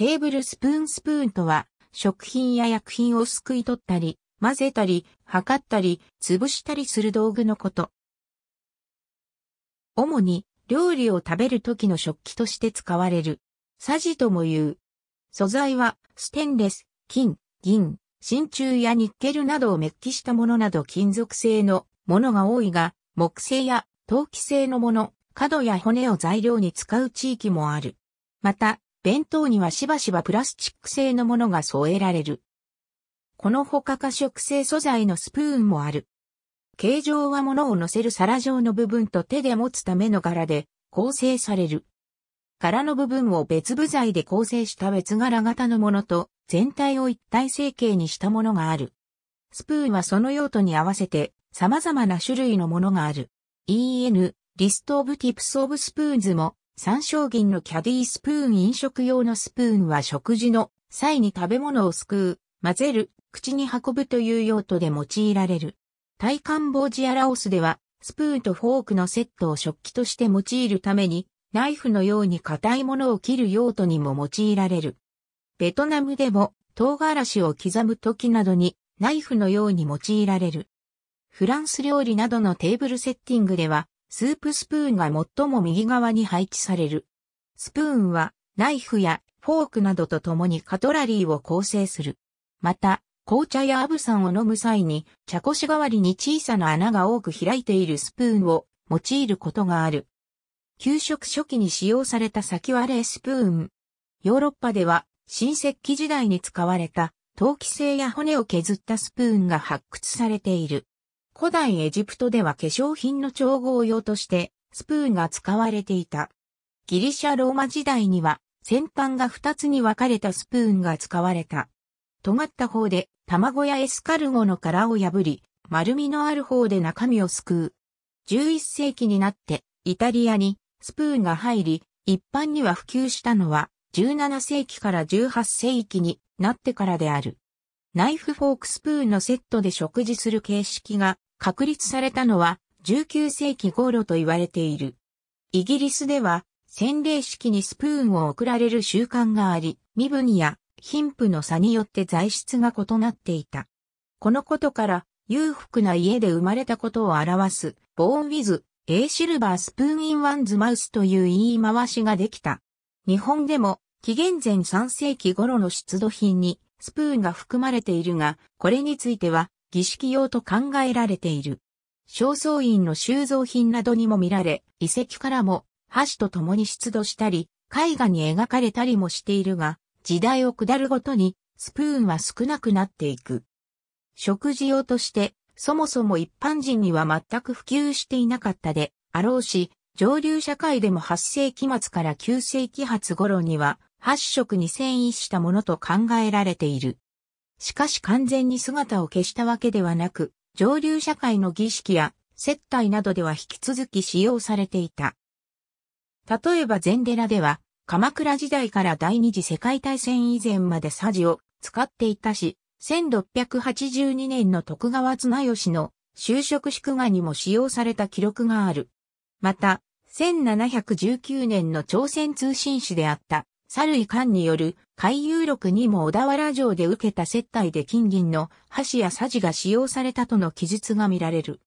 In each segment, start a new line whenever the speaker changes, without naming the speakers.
テーブルスプーンスプーンとは、食品や薬品をすくい取ったり、混ぜたり、測ったり、潰したりする道具のこと。主に、料理を食べる時の食器として使われる。サジとも言う。素材は、ステンレス、金、銀、真鍮やニッケルなどをメッキしたものなど金属製のものが多いが、木製や陶器製のもの、角や骨を材料に使う地域もある。また、弁当にはしばしばプラスチック製のものが添えられる。この他可食性素材のスプーンもある。形状は物を乗せる皿状の部分と手で持つための柄で構成される。柄の部分を別部材で構成した別柄型のものと全体を一体成形にしたものがある。スプーンはその用途に合わせて様々な種類のものがある。EN、リストオブティプスオブスプーンズも三商銀のキャディースプーン飲食用のスプーンは食事の際に食べ物をすくう、混ぜる、口に運ぶという用途で用いられる。タイカンボジアラオスでは、スプーンとフォークのセットを食器として用いるために、ナイフのように硬いものを切る用途にも用いられる。ベトナムでも、唐辛子を刻む時などに、ナイフのように用いられる。フランス料理などのテーブルセッティングでは、スープスプーンが最も右側に配置される。スプーンはナイフやフォークなどと共にカトラリーを構成する。また、紅茶やアブサンを飲む際に茶こし代わりに小さな穴が多く開いているスプーンを用いることがある。給食初期に使用された先割れスプーン。ヨーロッパでは新石器時代に使われた陶器製や骨を削ったスプーンが発掘されている。古代エジプトでは化粧品の調合用としてスプーンが使われていた。ギリシャ・ローマ時代には先端が2つに分かれたスプーンが使われた。尖った方で卵やエスカルゴの殻を破り、丸みのある方で中身をすくう。11世紀になってイタリアにスプーンが入り、一般には普及したのは17世紀から18世紀になってからである。ナイフフォークスプーンのセットで食事する形式が確立されたのは19世紀頃と言われている。イギリスでは洗礼式にスプーンを送られる習慣があり、身分や貧富の差によって材質が異なっていた。このことから裕福な家で生まれたことを表す、ボーンウィズ、A シルバースプーンインワンズマウスという言い回しができた。日本でも紀元前3世紀頃の出土品にスプーンが含まれているが、これについては儀式用と考えられている。正倉院の収蔵品などにも見られ、遺跡からも、箸と共に出土したり、絵画に描かれたりもしているが、時代を下るごとに、スプーンは少なくなっていく。食事用として、そもそも一般人には全く普及していなかったで、あろうし、上流社会でも8世紀末から9世紀初頃には、8色に遷移したものと考えられている。しかし完全に姿を消したわけではなく、上流社会の儀式や接待などでは引き続き使用されていた。例えば禅寺では、鎌倉時代から第二次世界大戦以前までサジを使っていたし、1682年の徳川綱吉の就職祝賀にも使用された記録がある。また、1719年の朝鮮通信誌であった猿井官による海遊録にも小田原城で受けた接待で金銀の箸やサジが使用されたとの記述が見られる。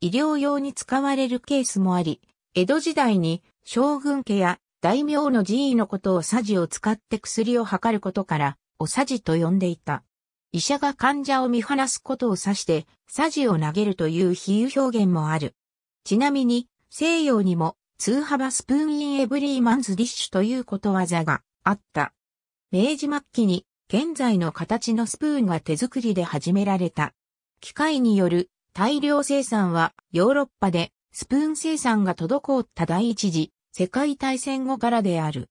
医療用に使われるケースもあり、江戸時代に将軍家や大名の寺院のことをサジを使って薬を測ることから、おサジと呼んでいた。医者が患者を見放すことを指して、サジを投げるという比喩表現もある。ちなみに、西洋にも、通幅スプーンインエブリーマンズディッシュということわざが。あった。明治末期に現在の形のスプーンが手作りで始められた。機械による大量生産はヨーロッパでスプーン生産が滞った第一次世界大戦後からである。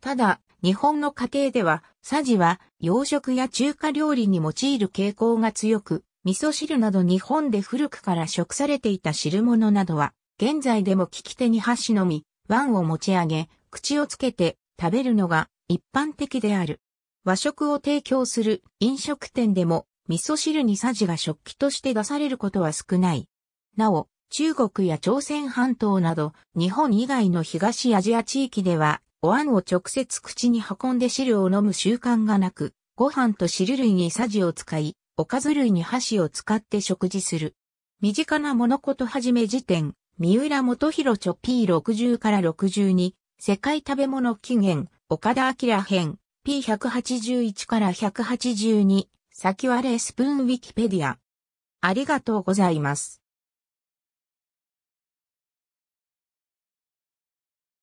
ただ、日本の家庭では、サジは洋食や中華料理に用いる傾向が強く、味噌汁など日本で古くから食されていた汁物などは、現在でも利き手に箸のみ、ンを持ち上げ、口をつけて食べるのが一般的である。和食を提供する飲食店でも味噌汁にさじが食器として出されることは少ない。なお、中国や朝鮮半島など日本以外の東アジア地域ではお椀を直接口に運んで汁を飲む習慣がなく、ご飯と汁類にさじを使い、おかず類に箸を使って食事する。身近な物事はじめ時点、三浦元弘著 P60 から62、世界食べ物起源、岡田明編、P181 から182、先割れスプーンウィキペディア。ありがとうございます。